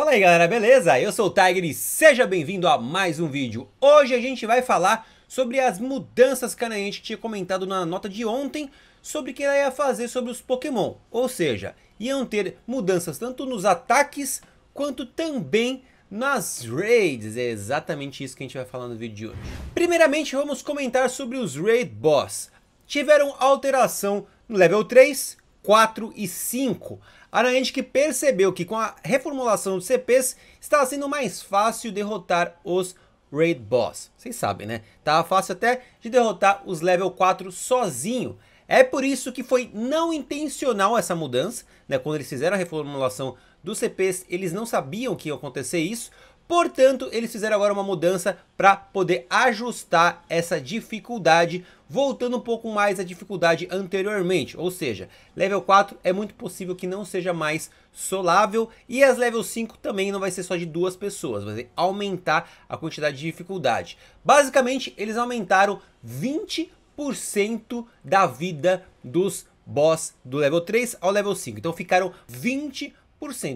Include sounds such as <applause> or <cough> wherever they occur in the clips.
Fala aí galera, beleza? Eu sou o Tiger e seja bem-vindo a mais um vídeo. Hoje a gente vai falar sobre as mudanças que a gente tinha comentado na nota de ontem sobre o que ela ia fazer sobre os Pokémon. Ou seja, iam ter mudanças tanto nos ataques quanto também nas raids. É exatamente isso que a gente vai falar no vídeo de hoje. Primeiramente vamos comentar sobre os Raid Boss. Tiveram alteração no level 3, 4 e 5. Aranhante que percebeu que com a reformulação dos CPs estava sendo mais fácil derrotar os Raid Boss. Vocês sabem, né? Tava fácil até de derrotar os level 4 sozinho. É por isso que foi não intencional essa mudança, né? Quando eles fizeram a reformulação dos CPs, eles não sabiam que ia acontecer isso, Portanto, eles fizeram agora uma mudança para poder ajustar essa dificuldade, voltando um pouco mais à dificuldade anteriormente. Ou seja, level 4 é muito possível que não seja mais solável e as level 5 também não vai ser só de duas pessoas, vai aumentar a quantidade de dificuldade. Basicamente, eles aumentaram 20% da vida dos boss do level 3 ao level 5. Então ficaram 20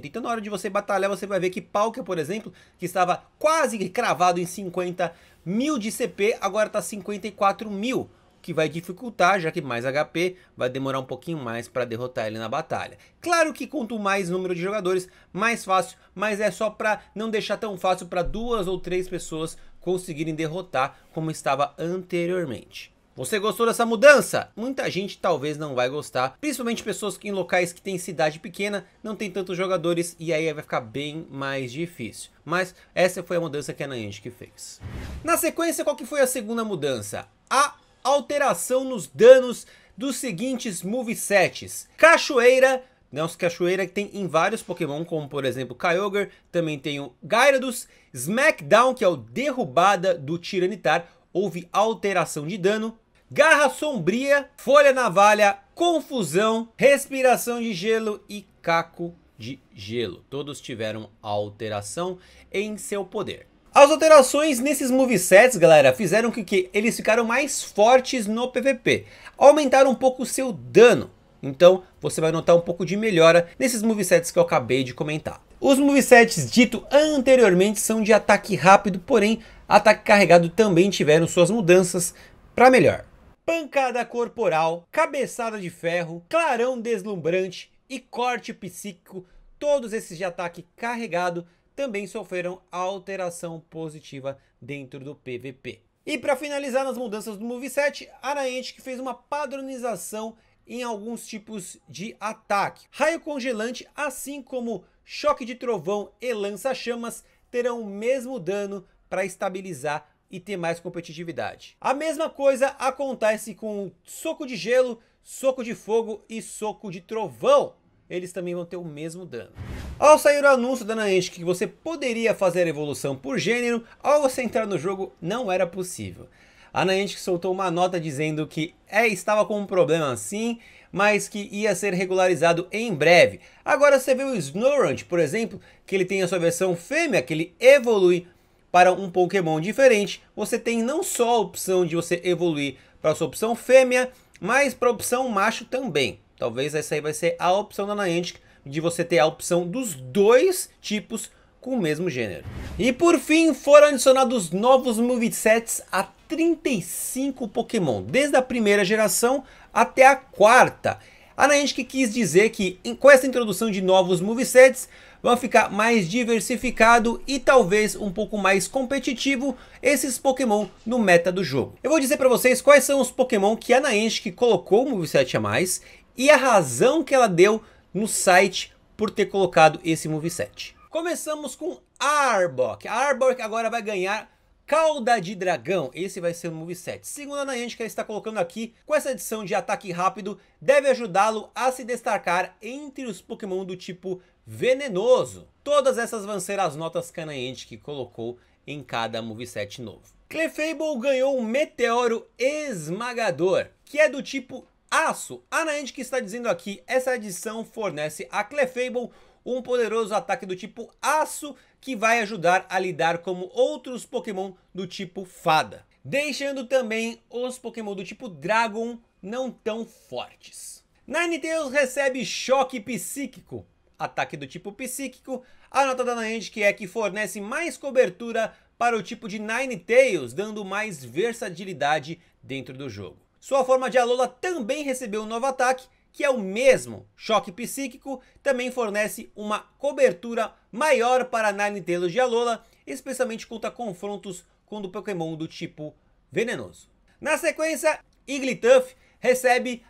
então, na hora de você batalhar, você vai ver que Palkia, por exemplo, que estava quase cravado em 50 mil de CP, agora está 54 mil que vai dificultar, já que mais HP vai demorar um pouquinho mais para derrotar ele na batalha. Claro que quanto mais número de jogadores, mais fácil, mas é só para não deixar tão fácil para duas ou três pessoas conseguirem derrotar como estava anteriormente. Você gostou dessa mudança? Muita gente talvez não vai gostar, principalmente pessoas que em locais que tem cidade pequena, não tem tantos jogadores e aí vai ficar bem mais difícil. Mas essa foi a mudança que a Niantic fez. Na sequência, qual que foi a segunda mudança? A alteração nos danos dos seguintes movesets. Cachoeira, Nelson Cachoeira que tem em vários Pokémon, como por exemplo Kyogre, também tem o Gyarados, Smackdown, que é o derrubada do Tiranitar, houve alteração de dano, Garra Sombria, Folha Navalha, Confusão, Respiração de Gelo e Caco de Gelo. Todos tiveram alteração em seu poder. As alterações nesses movesets, galera, fizeram com que eles ficaram mais fortes no PVP. Aumentaram um pouco o seu dano. Então, você vai notar um pouco de melhora nesses movesets que eu acabei de comentar. Os movesets dito anteriormente são de ataque rápido, porém, ataque carregado também tiveram suas mudanças para melhor pancada corporal, cabeçada de ferro, clarão deslumbrante e corte psíquico, todos esses de ataque carregado também sofreram alteração positiva dentro do PVP. E para finalizar nas mudanças do moveset, Araente que fez uma padronização em alguns tipos de ataque. Raio congelante, assim como choque de trovão e lança-chamas, terão o mesmo dano para estabilizar e ter mais competitividade. A mesma coisa acontece com soco de gelo, soco de fogo e soco de trovão. Eles também vão ter o mesmo dano. Ao sair o anúncio da Naenche que você poderia fazer a evolução por gênero, ao você entrar no jogo não era possível. A Niantic soltou uma nota dizendo que é, estava com um problema sim, mas que ia ser regularizado em breve. Agora você vê o Snorunt, por exemplo, que ele tem a sua versão fêmea, que ele evolui para um Pokémon diferente, você tem não só a opção de você evoluir para sua opção fêmea, mas para a opção macho também. Talvez essa aí vai ser a opção da Niantic, de você ter a opção dos dois tipos com o mesmo gênero. E por fim, foram adicionados novos movesets a 35 Pokémon, desde a primeira geração até a quarta. A Niantic quis dizer que com essa introdução de novos movesets, vai ficar mais diversificado e talvez um pouco mais competitivo esses Pokémon no meta do jogo. Eu vou dizer para vocês quais são os Pokémon que a Niantic colocou o moveset a mais e a razão que ela deu no site por ter colocado esse moveset. Começamos com Arbok. A Arbok agora vai ganhar Cauda de Dragão, esse vai ser o moveset. Segundo a Nayante que ela está colocando aqui, com essa adição de ataque rápido, deve ajudá-lo a se destacar entre os Pokémon do tipo venenoso. Todas essas vão ser as notas que a Nayante que colocou em cada moveset novo. Clefable ganhou um Meteoro Esmagador, que é do tipo aço. A Niantic está dizendo aqui, essa edição fornece a Clefable um poderoso ataque do tipo aço que vai ajudar a lidar como outros Pokémon do tipo fada. Deixando também os Pokémon do tipo Dragon não tão fortes. Ninetales recebe choque psíquico. Ataque do tipo psíquico. A nota da Niantic é que fornece mais cobertura para o tipo de Ninetales, dando mais versatilidade dentro do jogo. Sua forma de Alola também recebeu um novo ataque, que é o mesmo choque psíquico, também fornece uma cobertura maior para Ninetales de Alola, especialmente contra confrontos com do Pokémon do tipo venenoso. Na sequência, Iglituff recebe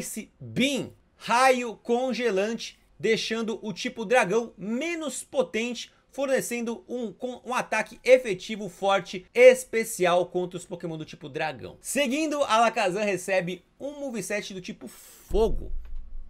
Ice Beam, raio congelante, deixando o tipo dragão menos potente fornecendo um, um ataque efetivo, forte, especial contra os Pokémon do tipo dragão. Seguindo, Alakazam recebe um moveset do tipo fogo,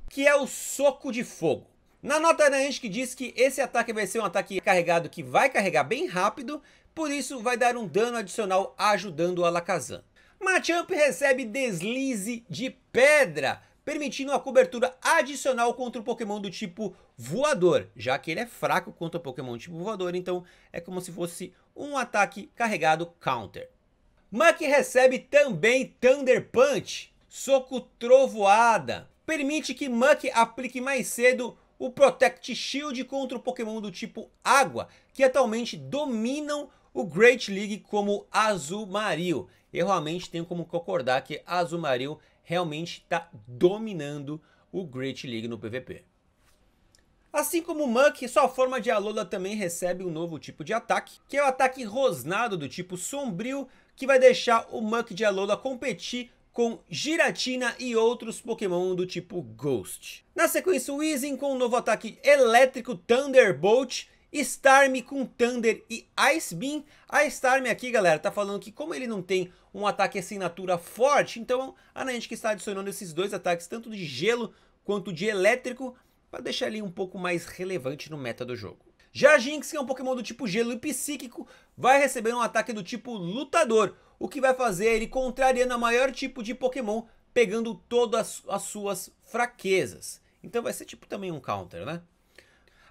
que é o soco de fogo. Na nota da que diz que esse ataque vai ser um ataque carregado que vai carregar bem rápido, por isso vai dar um dano adicional ajudando o Alakazam. Machamp recebe deslize de pedra, permitindo uma cobertura adicional contra o Pokémon do tipo voador, já que ele é fraco contra o Pokémon tipo voador, então é como se fosse um ataque carregado counter. Mac recebe também Thunder Punch, soco trovoada, permite que Muck aplique mais cedo o Protect Shield contra o Pokémon do tipo Água, que atualmente dominam o Great League como Azumarill. Eu realmente tenho como concordar que Azumarill realmente está dominando o Great League no PVP. Assim como o Muck, sua forma de Alola também recebe um novo tipo de ataque, que é o ataque rosnado do tipo sombrio, que vai deixar o Muck de Alola competir com Giratina e outros Pokémon do tipo Ghost. Na sequência, o Weezing com um novo ataque elétrico Thunderbolt, Starm com Thunder e Ice Beam. A Starm aqui, galera, tá falando que como ele não tem um ataque assinatura forte, então a Niantic está adicionando esses dois ataques, tanto de gelo quanto de elétrico, para deixar ele um pouco mais relevante no meta do jogo. Já Jinx, que é um Pokémon do tipo gelo e psíquico, vai receber um ataque do tipo lutador, o que vai fazer ele contrariando a maior tipo de Pokémon, pegando todas as suas fraquezas. Então vai ser tipo também um counter, né?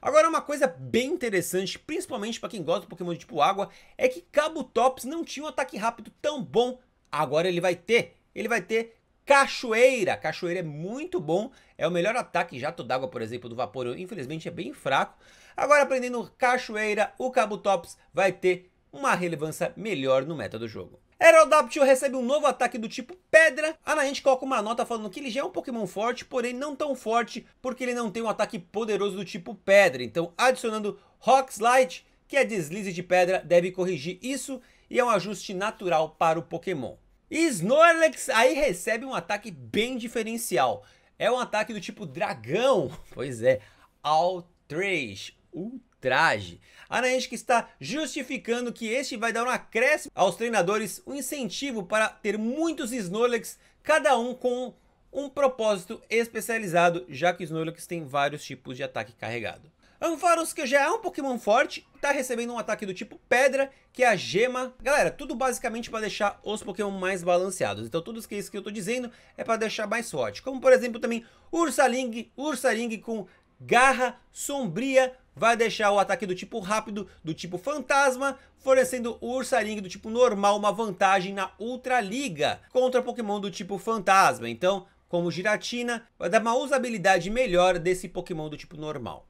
Agora, uma coisa bem interessante, principalmente para quem gosta do Pokémon de tipo água, é que Cabo Tops não tinha um ataque rápido tão bom. Agora ele vai ter. Ele vai ter Cachoeira. Cachoeira é muito bom, é o melhor ataque. Jato d'água, por exemplo, do Vaporeon, infelizmente é bem fraco. Agora, aprendendo Cachoeira, o Cabo Tops vai ter uma relevância melhor no meta do jogo. Aerodactyl recebe um novo ataque do tipo pedra. A Niantic coloca uma nota falando que ele já é um Pokémon forte, porém não tão forte, porque ele não tem um ataque poderoso do tipo pedra. Então, adicionando Rock Slide, que é deslize de pedra, deve corrigir isso e é um ajuste natural para o Pokémon. E Snorlax aí recebe um ataque bem diferencial. É um ataque do tipo dragão. <laughs> Pois é, All 3 traje. Anaense que está justificando que este vai dar um acréscimo aos treinadores, um incentivo para ter muitos Snorlax, cada um com um propósito especializado, já que Snorlax tem vários tipos de ataque carregado. Ampharos, que já é um Pokémon forte, está recebendo um ataque do tipo Pedra, que é a Gema. Galera, tudo basicamente para deixar os Pokémon mais balanceados. Então tudo isso que é eu estou dizendo é para deixar mais forte. Como por exemplo também Ursaring, Ursaring com Garra Sombria vai deixar o ataque do tipo rápido, do tipo fantasma, fornecendo o Ursaring do tipo normal uma vantagem na Ultra Liga contra Pokémon do tipo fantasma. Então, como Giratina, vai dar uma usabilidade melhor desse Pokémon do tipo normal.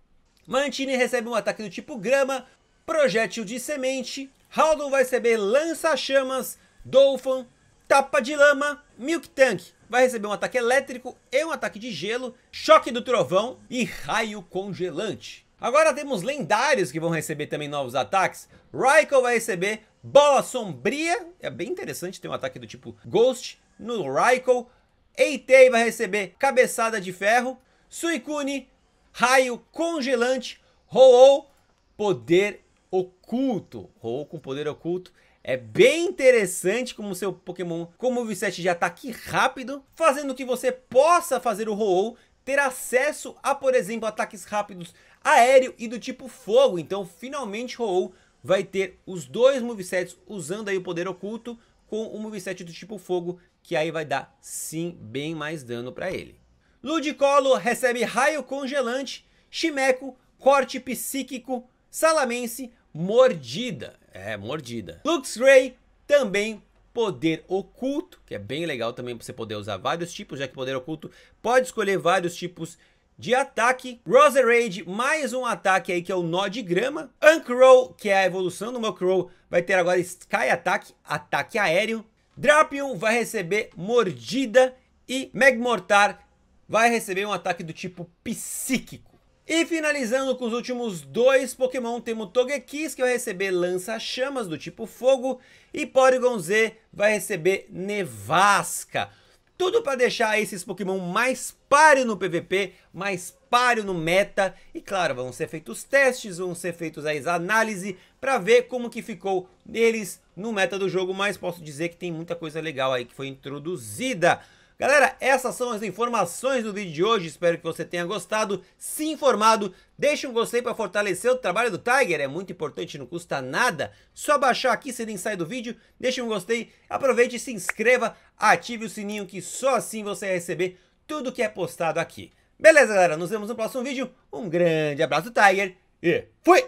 Mantine recebe um ataque do tipo grama, projétil de semente, Haldon vai receber lança-chamas, Dolphin, tapa de lama, Milk Tank vai receber um ataque elétrico e um ataque de gelo, choque do trovão e raio congelante. Agora temos lendários que vão receber também novos ataques. Raikou vai receber Bola Sombria, é bem interessante ter um ataque do tipo Ghost no Raikou. Eitei vai receber Cabeçada de Ferro, Suicune, Raio Congelante, Ho-Oh, Poder Oculto. Ho-Oh com Poder Oculto é bem interessante como seu Pokémon, como o v de ataque tá rápido, fazendo que você possa fazer o ho -Oh ter acesso a, por exemplo, ataques rápidos aéreo e do tipo fogo. Então, finalmente, ho -Oh vai ter os dois movesets usando aí o poder oculto com o moveset do tipo fogo, que aí vai dar, sim, bem mais dano para ele. Ludicolo recebe raio congelante, Chimeco, corte psíquico, Salamence, mordida. É, mordida. Lux Ray também poder oculto, que é bem legal também para você poder usar vários tipos, já que poder oculto pode escolher vários tipos de ataque. Roserade, mais um ataque aí que é o nó de grama. Uncrow, que é a evolução do meu vai ter agora Sky Attack, ataque aéreo. Drapion vai receber mordida e Megmortar vai receber um ataque do tipo psíquico. E finalizando com os últimos dois Pokémon, temos Togekiss que vai receber lança-chamas do tipo fogo e Porygon Z vai receber nevasca. Tudo para deixar esses Pokémon mais páreo no PVP, mais páreo no meta. E claro, vão ser feitos testes, vão ser feitos as análise para ver como que ficou deles no meta do jogo. Mas posso dizer que tem muita coisa legal aí que foi introduzida. Galera, essas são as informações do vídeo de hoje. Espero que você tenha gostado, se informado. Deixe um gostei para fortalecer o trabalho do Tiger. É muito importante, não custa nada. Só baixar aqui, se nem sai do vídeo. Deixe um gostei, aproveite e se inscreva. Ative o sininho que só assim você vai receber tudo que é postado aqui. Beleza, galera? Nos vemos no próximo vídeo. Um grande abraço, Tiger. E fui!